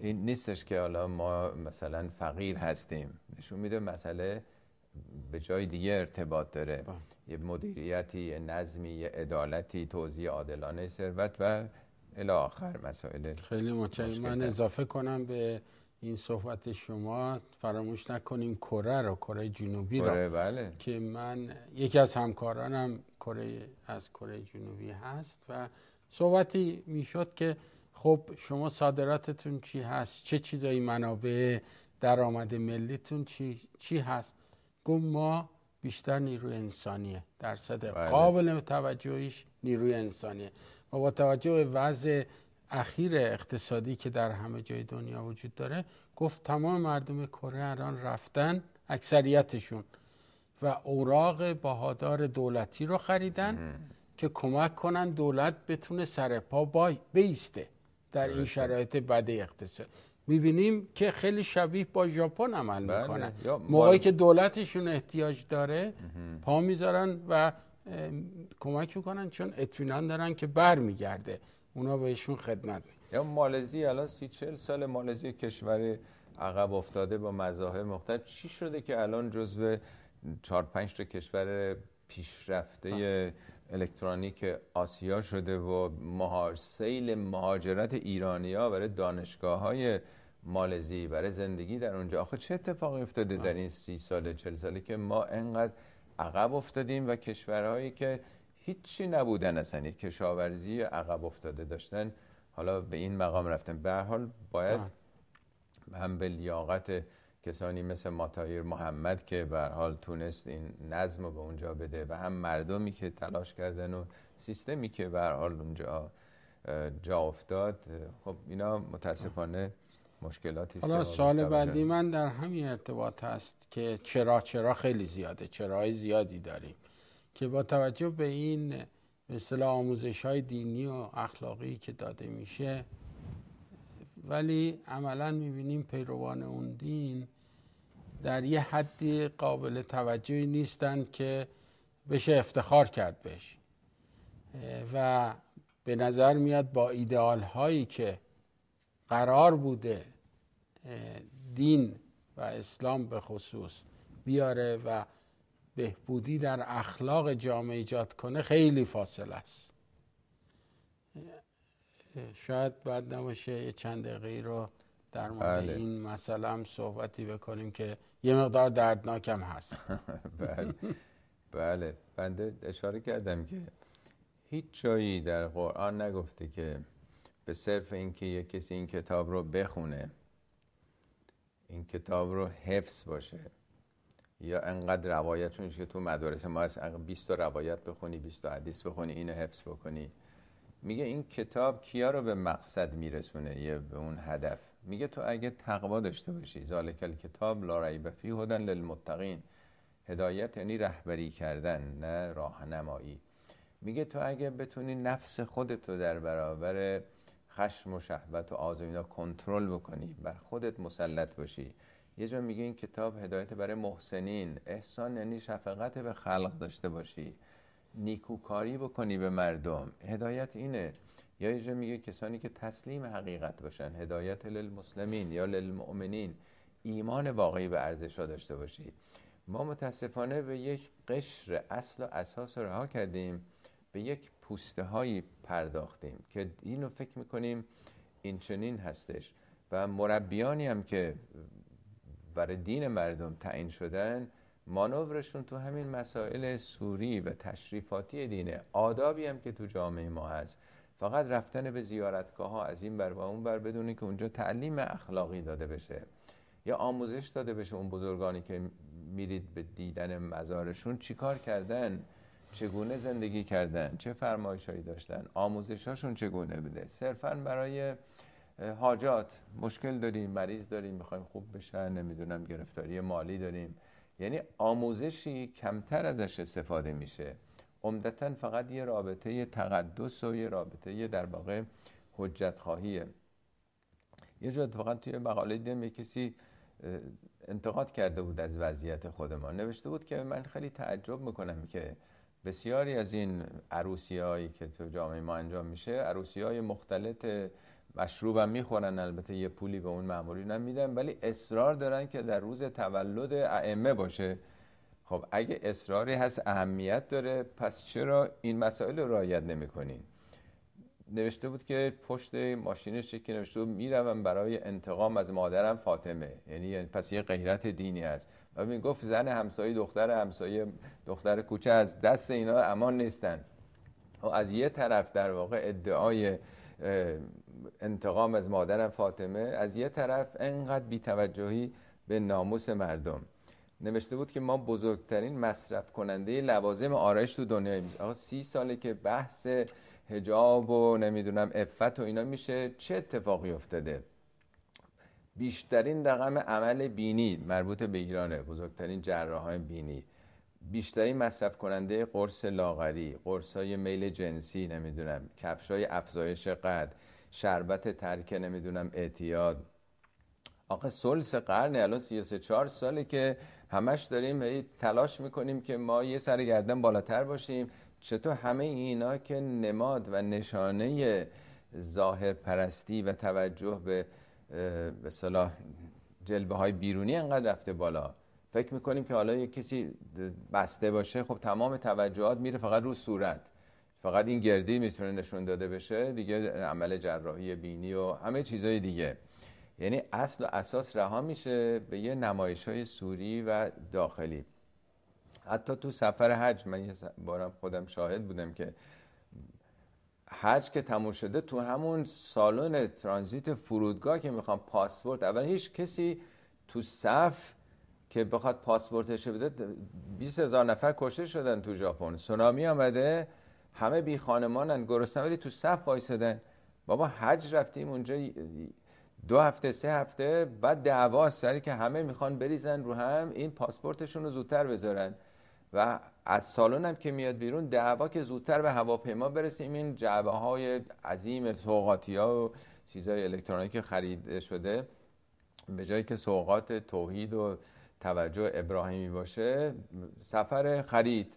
این نیستش که حالا ما مثلا فقیر هستیم نشون میده مسئله به جای دیگه ارتباط داره بله. یه مدیریتی یه نظمی یه عدالتی توضیح عادلانه ثروت و الی آخر خیلی متشکرم من اضافه کنم به این صحبت شما فراموش نکنیم کره رو کره جنوبی رو بله. که من یکی از همکارانم کره از کره جنوبی هست و صحبتی میشد که خب شما صادراتتون چی هست چه چیزایی منابع درآمد ملیتون چی, چی هست گفت ما بیشتر نیروی انسانیه درصد بله. قابل توجهیش نیروی انسانیه و با توجه به وضع اخیر اقتصادی که در همه جای دنیا وجود داره گفت تمام مردم کره الان رفتن اکثریتشون و اوراق بهادار دولتی رو خریدن که کمک کنن دولت بتونه سرپا بایسته در این شرایط بده اقتصاد میبینیم که خیلی شبیه با ژاپن عمل بله، میکنن موقعی که دولتشون احتیاج داره پا میذارن و کمک میکنن چون اطمینان دارن که بر میگرده اونا بهشون خدمت یا مالزی الان سی چل سال مالزی کشور عقب افتاده با مذاهب مختلف چی شده که الان جزو چهار پنج تا کشور پیشرفته الکترونیک آسیا شده و سیل مهاجرت ایرانیا برای دانشگاه های مالزی برای زندگی در اونجا آخه چه اتفاقی افتاده در این سی ساله چل ساله که ما انقدر عقب افتادیم و کشورهایی که هیچی نبودن اصلا کشاورزی عقب افتاده داشتن حالا به این مقام رفتن به حال باید هم به لیاقت کسانی مثل ماتایر محمد که به حال تونست این نظم رو به اونجا بده و هم مردمی که تلاش کردن و سیستمی که به حال اونجا جا افتاد خب اینا متاسفانه مشکلاتی حالا سال بعدی من در همین ارتباط هست که چرا چرا خیلی زیاده چرای زیادی داریم که با توجه به این مثل آموزش های دینی و اخلاقی که داده میشه ولی عملا میبینیم پیروان اون دین در یه حدی قابل توجهی نیستند که بشه افتخار کرد بهش و به نظر میاد با ایدئال هایی که قرار بوده دین و اسلام به خصوص بیاره و بهبودی در اخلاق جامعه ایجاد کنه خیلی فاصله است شاید بعد نباشه یه چند دقیقه رو در مورد بله. این مسئله هم صحبتی بکنیم که یه مقدار دردناکم هست (laughs) بله بله بنده اشاره کردم که هیچ جایی در قرآن نگفته که به صرف اینکه یه کسی این کتاب رو بخونه این کتاب رو حفظ باشه یا انقدر روایتشون که تو مدارس ما از 20 تا روایت بخونی 20 تا حدیث بخونی اینو حفظ بکنی میگه این کتاب کیا رو به مقصد میرسونه یه به اون هدف میگه تو اگه تقوا داشته باشی ذالک کتاب لا ریب فی هدن للمتقین هدایت یعنی رهبری کردن نه راهنمایی میگه تو اگه بتونی نفس خودتو در برابر خشم و شهوت و آز و اینا کنترل بکنی بر خودت مسلط باشی یه جا میگه این کتاب هدایت برای محسنین احسان یعنی شفقت به خلق داشته باشی نیکوکاری بکنی به مردم هدایت اینه یا یه جا میگه کسانی که تسلیم حقیقت باشن هدایت للمسلمین یا للمؤمنین ایمان واقعی به ارزش داشته باشی ما متاسفانه به یک قشر اصل و اساس رها کردیم به یک پوسته هایی پرداختیم که اینو فکر میکنیم این چنین هستش و مربیانی هم که برای دین مردم تعیین شدن مانورشون تو همین مسائل سوری و تشریفاتی دینه آدابی هم که تو جامعه ما هست فقط رفتن به زیارتگاه ها از این بر و اون بر بدونی که اونجا تعلیم اخلاقی داده بشه یا آموزش داده بشه اون بزرگانی که میرید به دیدن مزارشون چیکار کردن چگونه زندگی کردن چه فرمایش هایی داشتن آموزش هاشون چگونه بوده صرفا برای حاجات مشکل داریم مریض داریم میخوایم خوب بشن نمیدونم گرفتاری مالی داریم یعنی آموزشی کمتر ازش استفاده میشه عمدتا فقط یه رابطه تقدس و یه رابطه یه در واقع حجت خواهیه یه جا اتفاقا توی مقاله دیدم یه کسی انتقاد کرده بود از وضعیت خود نوشته بود که من خیلی تعجب میکنم که بسیاری از این عروسی هایی که تو جامعه ما انجام میشه عروسی های مختلط مشروب هم میخورن البته یه پولی به اون معمولی نمیدن ولی اصرار دارن که در روز تولد ائمه باشه خب اگه اصراری هست اهمیت داره پس چرا این مسائل رو رعایت نمیکنین نوشته بود که پشت ماشینش که نوشته بود میروم برای انتقام از مادرم فاطمه یعنی, یعنی پس یه غیرت دینی است و می گفت زن همسایه دختر همسایه دختر کوچه از دست اینا امان نیستن از یه طرف در واقع ادعای انتقام از مادرم فاطمه از یه طرف انقدر بیتوجهی به ناموس مردم نوشته بود که ما بزرگترین مصرف کننده لوازم آرایش تو دنیاییم آقا سی ساله که بحث هجاب و نمیدونم افت و اینا میشه چه اتفاقی افتاده بیشترین رقم عمل بینی مربوط به ایرانه بزرگترین های بینی بیشترین مصرف کننده قرص لاغری قرص های میل جنسی نمیدونم کفش های افزایش قد شربت ترک نمیدونم اعتیاد آقا سلس قرن الان 34 ساله که همش داریم تلاش میکنیم که ما یه سر گردن بالاتر باشیم چطور همه اینا که نماد و نشانه ظاهر پرستی و توجه به به صلاح جلبه های بیرونی انقدر رفته بالا فکر میکنیم که حالا یه کسی بسته باشه خب تمام توجهات میره فقط رو صورت فقط این گردی میتونه نشون داده بشه دیگه عمل جراحی بینی و همه چیزهای دیگه یعنی اصل و اساس رها میشه به یه نمایش های سوری و داخلی حتی تو سفر حج من یه بارم خودم شاهد بودم که حج که تموم شده تو همون سالن ترانزیت فرودگاه که میخوام پاسپورت اول هیچ کسی تو صف که بخواد پاسپورتش بده 20 هزار نفر کشته شدن تو ژاپن سونامی آمده همه بی خانمانن گرسنه ولی تو صف وایسادن بابا حج رفتیم اونجا دو هفته سه هفته بعد دعوا سری که همه میخوان بریزن رو هم این پاسپورتشون رو زودتر بذارن و از سالن هم که میاد بیرون دعوا که زودتر به هواپیما برسیم این جعبه های عظیم سوقاتی ها و چیزهای الکترونیک خرید شده به جایی که سوقات توحید و توجه ابراهیمی باشه سفر خرید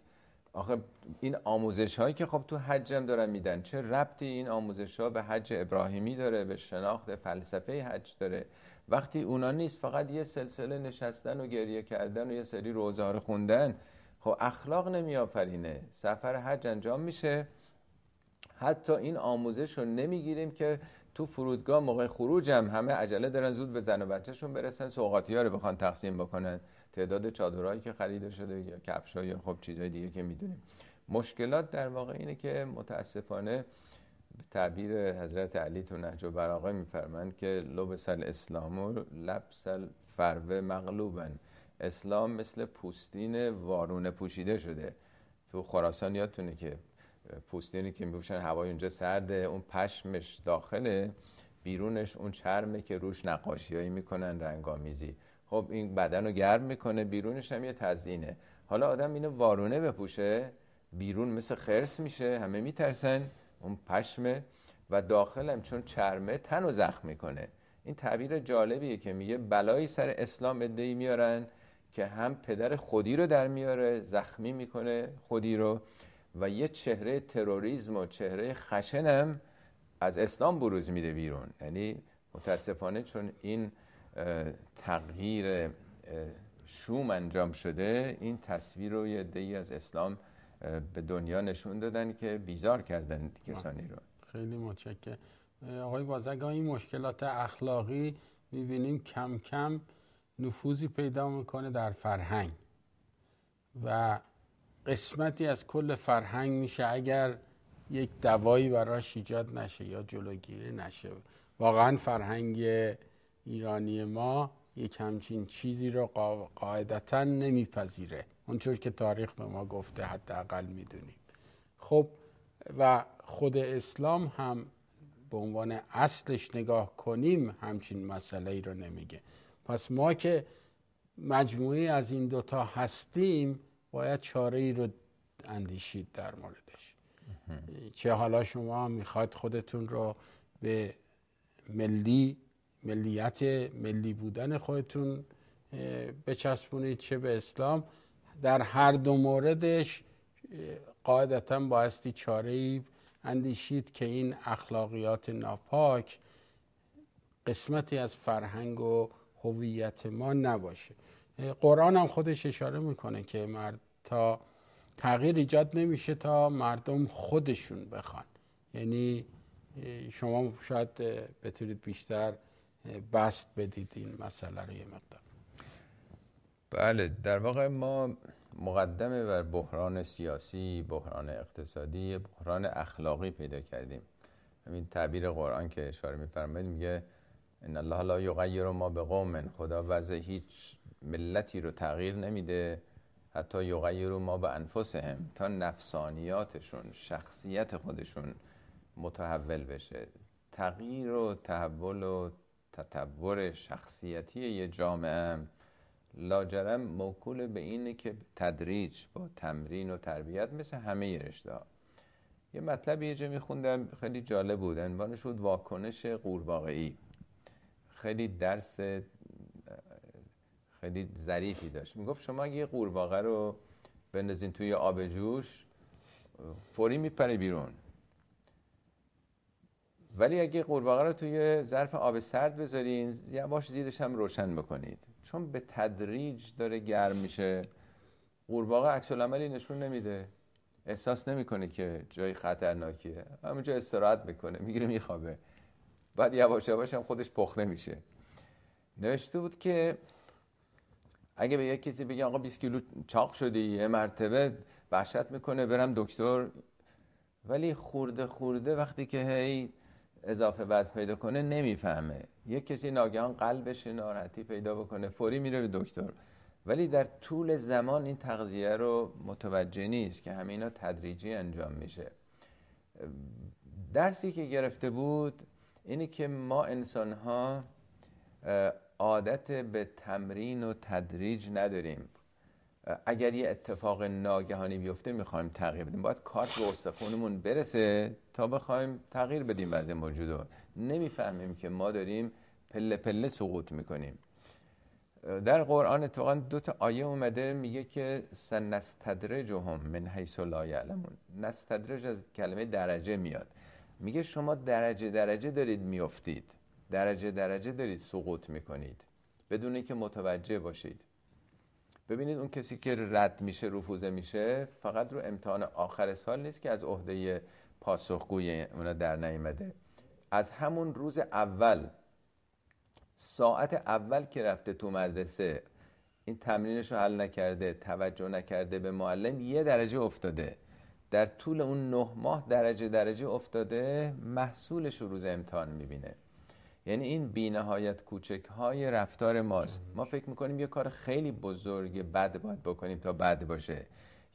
آخه این آموزش هایی که خب تو حج هم دارن میدن چه ربطی این آموزش ها به حج ابراهیمی داره به شناخت فلسفه حج داره وقتی اونا نیست فقط یه سلسله نشستن و گریه کردن و یه سری خوندن خب اخلاق نمی آفرینه سفر حج انجام میشه حتی این آموزش رو نمیگیریم که تو فرودگاه موقع خروج هم همه عجله دارن زود به زن و بچهشون برسن سوقاتی ها رو بخوان تقسیم بکنن تعداد چادرهایی که خریده شده یا کفش یا خب چیزهای دیگه که میدونیم مشکلات در واقع اینه که متاسفانه به تعبیر حضرت علی تو نهج و براغه که لبس الاسلام و لبس الفروه مغلوبن اسلام مثل پوستین وارونه پوشیده شده تو خراسان یادتونه که پوستینی که میپوشن هوای اونجا سرده اون پشمش داخله بیرونش اون چرمه که روش نقاشیایی میکنن رنگامیزی خب این بدن رو گرم میکنه بیرونش هم یه تزینه حالا آدم اینو وارونه بپوشه بیرون مثل خرس میشه همه میترسن اون پشمه و داخلم چون چرمه تن و زخم میکنه این تعبیر جالبیه که میگه بلایی سر اسلام ادهی میارن که هم پدر خودی رو در میاره زخمی میکنه خودی رو و یه چهره تروریزم و چهره خشنم از اسلام بروز میده بیرون یعنی متاسفانه چون این تغییر شوم انجام شده این تصویر رو یه دهی از اسلام به دنیا نشون دادن که بیزار کردن کسانی رو خیلی متشکر آقای بازگاه این مشکلات اخلاقی میبینیم کم کم نفوذی پیدا میکنه در فرهنگ و قسمتی از کل فرهنگ میشه اگر یک دوایی براش ایجاد نشه یا جلوگیری نشه واقعا فرهنگ ایرانی ما یک همچین چیزی رو قاعدتا نمیپذیره اونطور که تاریخ به ما گفته حداقل میدونیم خب و خود اسلام هم به عنوان اصلش نگاه کنیم همچین مسئله ای رو نمیگه پس ما که مجموعی از این دوتا هستیم باید چاره ای رو اندیشید در موردش چه حالا شما میخواد خودتون رو به ملی ملیت ملی بودن خودتون بچسبونید چه به اسلام در هر دو موردش قاعدتا بایستی چاره ای اندیشید که این اخلاقیات ناپاک قسمتی از فرهنگ و هویت ما نباشه قرآن هم خودش اشاره میکنه که مرد تا تغییر ایجاد نمیشه تا مردم خودشون بخوان یعنی شما شاید بتونید بیشتر بست بدید این مسئله رو یه مقدار بله در واقع ما مقدمه بر بحران سیاسی بحران اقتصادی بحران اخلاقی پیدا کردیم همین تعبیر قرآن که اشاره میفرمایید میگه ان الله لا یغیر ما به قوم خدا وضع هیچ ملتی رو تغییر نمیده حتی یغیر ما به انفسهم تا نفسانیاتشون شخصیت خودشون متحول بشه تغییر و تحول و تطور شخصیتی یه جامعه لاجرم موکول به اینه که تدریج با تمرین و تربیت مثل همه رشته یه مطلب یه جا میخوندم خیلی جالب بود عنوانش بود واکنش ای. خیلی درس خیلی ظریفی داشت میگفت شما اگه یه قورباغه رو بندازین توی آب جوش فوری میپره بیرون ولی اگه قورباغه رو توی ظرف آب سرد بذارین یواش زیرش هم روشن بکنید چون به تدریج داره گرم میشه قورباغه عکس عملی نشون نمیده احساس نمیکنه که جای خطرناکیه همونجا استراحت میکنه میگیره میخوابه بعد یواش یواش هم خودش پخته میشه نوشته بود که اگه به یک کسی بگی آقا 20 کیلو چاق شدی یه مرتبه وحشت میکنه برم دکتر ولی خورده خورده وقتی که هی اضافه وزن پیدا کنه نمیفهمه یک کسی ناگهان قلبش ناراحتی پیدا بکنه فوری میره به دکتر ولی در طول زمان این تغذیه رو متوجه نیست که همینا تدریجی انجام میشه درسی که گرفته بود اینه که ما انسان ها عادت به تمرین و تدریج نداریم اگر یه اتفاق ناگهانی بیفته میخوایم تغییر بدیم باید کارت به استخونمون برسه تا بخوایم تغییر بدیم وضع موجود نمیفهمیم که ما داریم پله پله سقوط میکنیم در قرآن اتفاقا دو تا آیه اومده میگه که سنستدرجهم من حیث لا یعلمون نستدرج از کلمه درجه میاد میگه شما درجه درجه دارید میافتید درجه درجه دارید سقوط میکنید بدون اینکه متوجه باشید ببینید اون کسی که رد میشه رفوزه میشه فقط رو امتحان آخر سال نیست که از عهده پاسخگوی اونا در نیامده از همون روز اول ساعت اول که رفته تو مدرسه این تمرینش رو حل نکرده توجه نکرده به معلم یه درجه افتاده در طول اون نه ماه درجه درجه افتاده محصولش رو روز امتحان میبینه یعنی این بینهایت کوچک های رفتار ماست ما فکر میکنیم یه کار خیلی بزرگ بد باید بکنیم تا بد باشه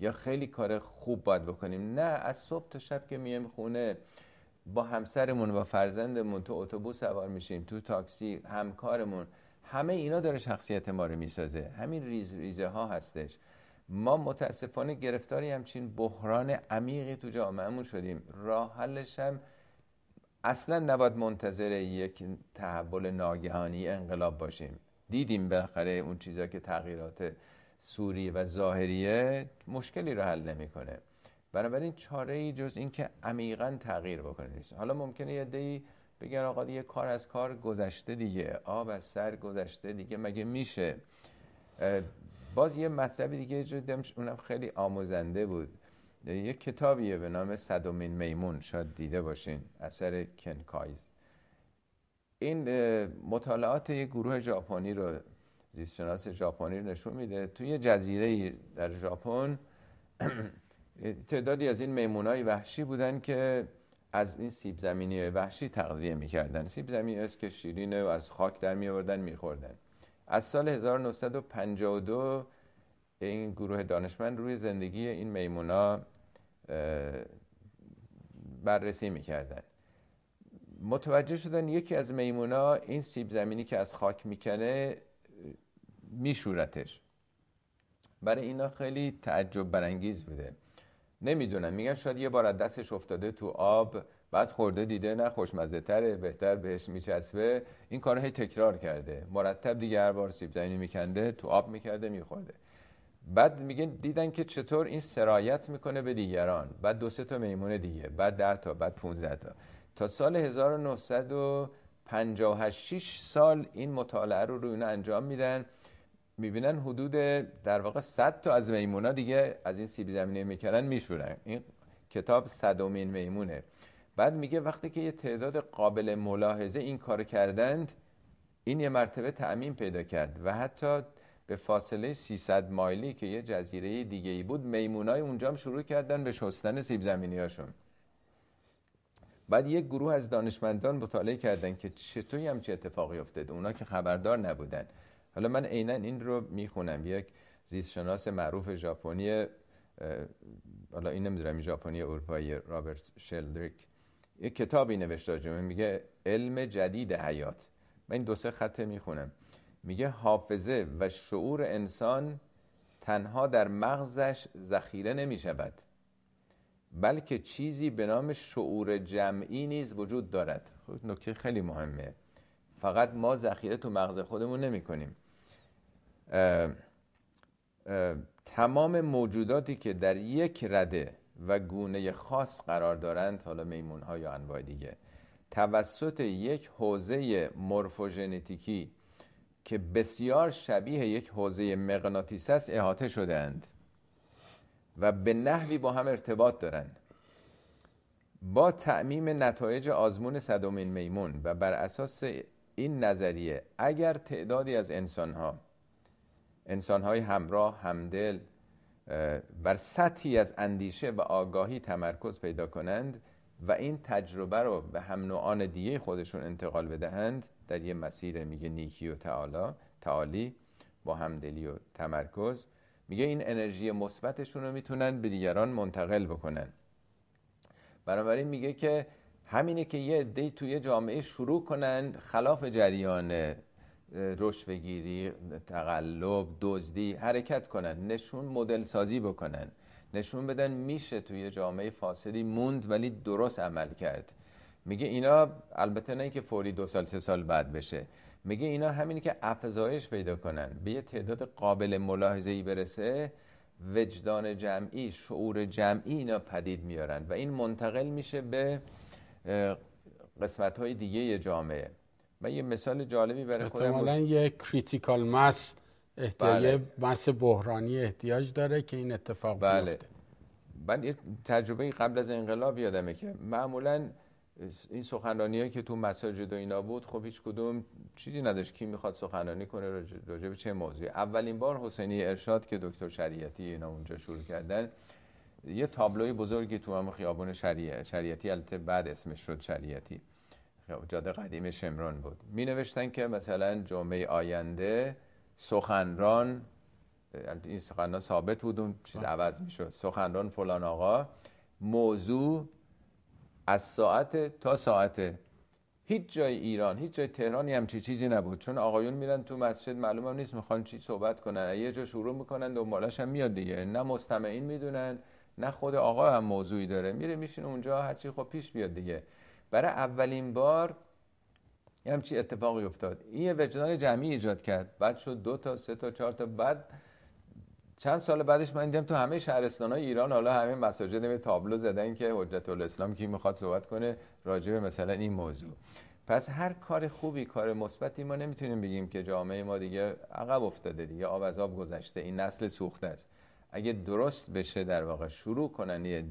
یا خیلی کار خوب باید بکنیم نه از صبح تا شب که میام خونه با همسرمون و فرزندمون تو اتوبوس سوار میشیم تو تاکسی همکارمون همه اینا داره شخصیت ما رو میسازه همین ریز ریزه ها هستش ما متاسفانه گرفتاری همچین بحران عمیقی تو جامعهمون شدیم راه حلش هم اصلا نباید منتظر یک تحول ناگهانی انقلاب باشیم دیدیم بالاخره اون چیزا که تغییرات سوری و ظاهریه مشکلی رو حل نمیکنه بنابراین چاره ای جز اینکه عمیقا تغییر بکنه حالا ممکنه یه دی بگن آقا دیگه کار از کار گذشته دیگه آب از سر گذشته دیگه مگه میشه باز یه مطلبی دیگه جدیم اونم خیلی آموزنده بود یعنی یه کتابیه به نام صدومین میمون شاید دیده باشین اثر کنکایز این مطالعات یه گروه ژاپنی رو زیستشناس ژاپنی رو نشون میده توی یه جزیره در ژاپن (clears throat) تعدادی از این میمونای وحشی بودن که از این سیب زمینی وحشی تغذیه میکردن سیب زمینی است که شیرینه و از خاک در میآوردن میخوردن از سال 1952 این گروه دانشمند روی زندگی این میمونا بررسی میکردن متوجه شدن یکی از میمونا این سیب زمینی که از خاک میکنه میشورتش برای اینا خیلی تعجب برانگیز بوده نمیدونم میگن شاید یه بار از دستش افتاده تو آب بعد خورده دیده نه خوشمزه تره بهتر بهش میچسبه این کار هی تکرار کرده مرتب دیگه هر بار سیب زمینی میکنده تو آب میکرده میخورده بعد میگن دیدن که چطور این سرایت میکنه به دیگران بعد دو سه تا میمون دیگه بعد ده تا بعد 15 تا تا سال 1956 سال این مطالعه رو روی انجام میدن میبینن حدود در واقع 100 تا از میمونا دیگه از این سیب زمینی میکردن میشورن این کتاب صدومین میمونه بعد میگه وقتی که یه تعداد قابل ملاحظه این کار کردند این یه مرتبه تعمین پیدا کرد و حتی به فاصله 300 مایلی که یه جزیره دیگه ای بود میمونای اونجا هم شروع کردن به شستن سیب زمینی هاشون. بعد یک گروه از دانشمندان مطالعه کردن که چطوری هم چه اتفاقی افتاد، اونا که خبردار نبودن حالا من عینا این رو میخونم یک زیستشناس معروف ژاپنی حالا این نمیدونم ژاپنی اروپایی رابرت شلدریک یه کتابی نوشت راجمه میگه علم جدید حیات من این دو سه خطه میخونم میگه حافظه و شعور انسان تنها در مغزش ذخیره نمی شود بلکه چیزی به نام شعور جمعی نیز وجود دارد خب نکته خیلی مهمه فقط ما ذخیره تو مغز خودمون نمی کنیم تمام موجوداتی که در یک رده و گونه خاص قرار دارند حالا میمون ها یا انواع دیگه توسط یک حوزه مورفوژنتیکی که بسیار شبیه یک حوزه مغناطیس است احاطه شدهاند و به نحوی با هم ارتباط دارند با تعمیم نتایج آزمون صدومین میمون و بر اساس این نظریه اگر تعدادی از انسان ها انسان های همراه، همدل، بر سطحی از اندیشه و آگاهی تمرکز پیدا کنند و این تجربه رو به هم نوعان دیگه خودشون انتقال بدهند در یه مسیر میگه نیکی و تعالی تعالی با همدلی و تمرکز میگه این انرژی مثبتشون رو میتونن به دیگران منتقل بکنن بنابراین میگه که همینه که یه دی توی جامعه شروع کنن خلاف جریان بگیری، تقلب دزدی حرکت کنن نشون مدل سازی بکنن نشون بدن میشه توی جامعه فاسدی موند ولی درست عمل کرد میگه اینا البته نه که فوری دو سال سه سال بعد بشه میگه اینا همینی که افزایش پیدا کنن به یه تعداد قابل ملاحظه ای برسه وجدان جمعی شعور جمعی اینا پدید میارن و این منتقل میشه به قسمت های دیگه جامعه من یه مثال جالبی برای خودم مثلاً یه کریتیکال مس احتیاج بله. مس بحرانی احتیاج داره که این اتفاق بله. من یه تجربه قبل از انقلاب یادمه که معمولا این سخنرانی که تو مساجد و اینا بود خب هیچ کدوم چیزی نداشت کی میخواد سخنرانی کنه راجع به چه موضوعی اولین بار حسینی ارشاد که دکتر شریعتی اینا اونجا شروع کردن یه تابلوی بزرگی تو هم خیابون شریعتی البته بعد اسمش شد شریعتی جاده قدیم شمران بود می نوشتن که مثلا جمعه آینده سخنران این سخنران ثابت بود اون چیز عوض می شود سخنران فلان آقا موضوع از ساعت تا ساعت هیچ جای ایران هیچ جای تهرانی چی چیزی نبود چون آقایون میرن تو مسجد معلوم هم نیست میخوان چی صحبت کنن یه جا شروع میکنن دنبالش هم میاد دیگه نه مستمعین میدونن نه خود آقا هم موضوعی داره میره میشین اونجا هرچی خب پیش بیاد دیگه برای اولین بار یه همچی اتفاقی افتاد این یه وجدان جمعی ایجاد کرد بعد شد دو تا سه تا چهار تا بعد چند سال بعدش من دیدم تو همه شهرستان های ایران حالا همه مساجد می تابلو زدن که حجت الاسلام کی میخواد صحبت کنه راجع به مثلا این موضوع پس هر کار خوبی کار مثبتی ما نمیتونیم بگیم که جامعه ما دیگه عقب افتاده دیگه آب از آب گذشته این نسل سوخته است اگه درست بشه در واقع شروع کنن یه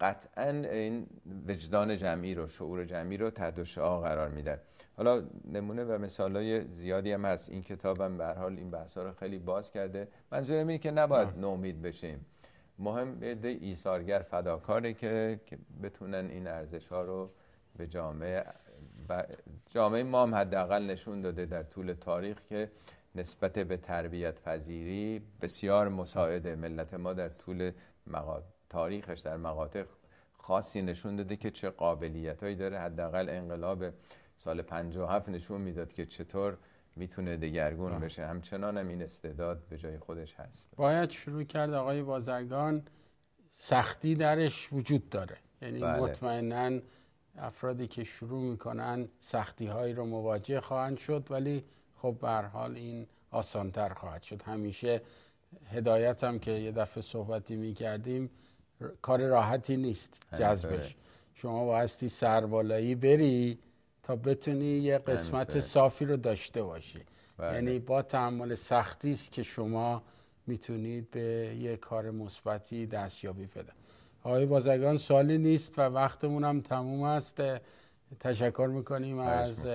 قطعا این وجدان جمعی رو شعور جمعی رو تحت شعا قرار میدن حالا نمونه و های زیادی هم هست این کتابم به حال این ها رو خیلی باز کرده منظورم اینه که نباید نومید بشیم مهم ده ایثارگر فداکاره که که بتونن این ارزش ها رو به جامعه جامعه ما هم حداقل نشون داده در طول تاریخ که نسبت به تربیت پذیری بسیار مساعده ملت ما در طول مقاد تاریخش در مقاطع خاصی نشون داده که چه قابلیت هایی داره حداقل انقلاب سال 57 نشون میداد که چطور میتونه دگرگون بشه همچنان هم این استعداد به جای خودش هست باید شروع کرد آقای بازرگان سختی درش وجود داره یعنی بله. مطمئنا افرادی که شروع میکنن سختی هایی رو مواجه خواهند شد ولی خب به حال این آسانتر خواهد شد همیشه هدایت هم که یه دفعه صحبتی میکردیم کار راحتی نیست آره، آره. جذبش شما بایستی سربالایی بری تا بتونی یه قسمت صافی رو داشته باشی بله. یعنی با تحمل سختی است که شما میتونید به یه کار مثبتی یابی پیدا آقای بازگان سالی نیست و وقتمون هم تموم است تشکر میکنیم از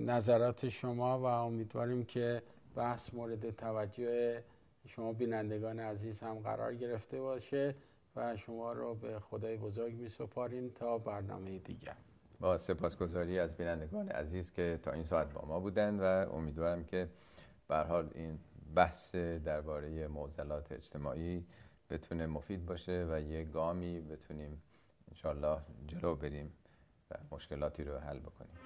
نظرات شما و امیدواریم که بحث مورد توجه شما بینندگان عزیز هم قرار گرفته باشه و شما رو به خدای بزرگ می سپاریم تا برنامه دیگر با سپاسگزاری از بینندگان عزیز که تا این ساعت با ما بودن و امیدوارم که به حال این بحث درباره معضلات اجتماعی بتونه مفید باشه و یه گامی بتونیم انشالله جلو بریم و مشکلاتی رو حل بکنیم